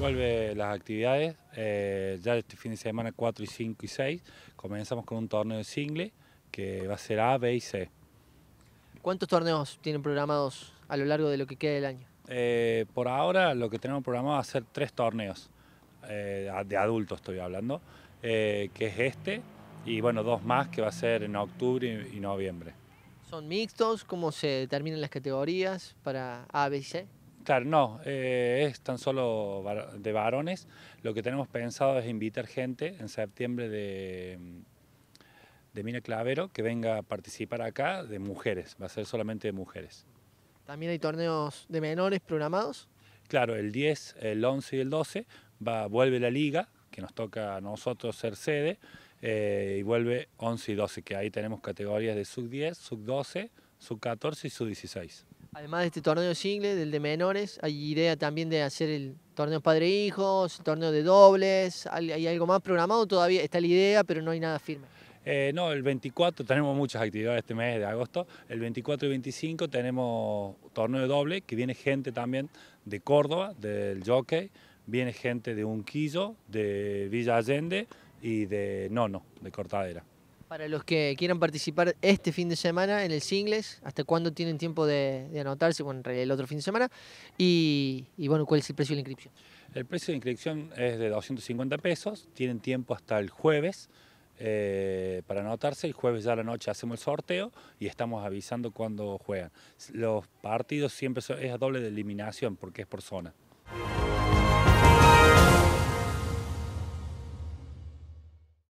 Vuelve las actividades, eh, ya este fin de semana 4 y 5 y 6 comenzamos con un torneo de single que va a ser A, B y C. ¿Cuántos torneos tienen programados a lo largo de lo que queda del año? Eh, por ahora lo que tenemos programado va a ser tres torneos, eh, de adultos estoy hablando, que es este y bueno, dos más que va a ser en octubre y noviembre. ¿Son mixtos? ¿Cómo se determinan las categorías para A, B y C? Claro, no, eh, es tan solo de varones. Lo que tenemos pensado es invitar gente en septiembre de, mm, de Mina Clavero que venga a participar acá de mujeres, va a ser solamente de mujeres. ¿También hay torneos de menores programados? Claro, el 10, el 11 y el 12 va, vuelve la liga, que nos toca a nosotros ser sede, eh, y vuelve 11 y 12, que ahí tenemos categorías de sub 10, sub 12, sub 14 y sub 16. Además de este torneo single, del de menores, hay idea también de hacer el torneo padre-hijos, torneo de dobles, hay algo más programado todavía, está la idea, pero no hay nada firme. Eh, no, el 24 tenemos muchas actividades este mes de agosto. El 24 y 25 tenemos torneo de doble, que viene gente también de Córdoba, del jockey, viene gente de Unquillo, de Villa Allende y de Nono, de Cortadera. Para los que quieran participar este fin de semana en el singles, ¿hasta cuándo tienen tiempo de, anotarse? Bueno, en el otro fin de semana. Y, bueno, ¿cuál es el precio de la inscripción? El precio de inscripción es de 250 pesos. Tienen tiempo hasta el jueves eh, para anotarse. El jueves ya a la noche hacemos el sorteo y estamos avisando cuándo juegan. Los partidos siempre son, es a doble de eliminación porque es por zona.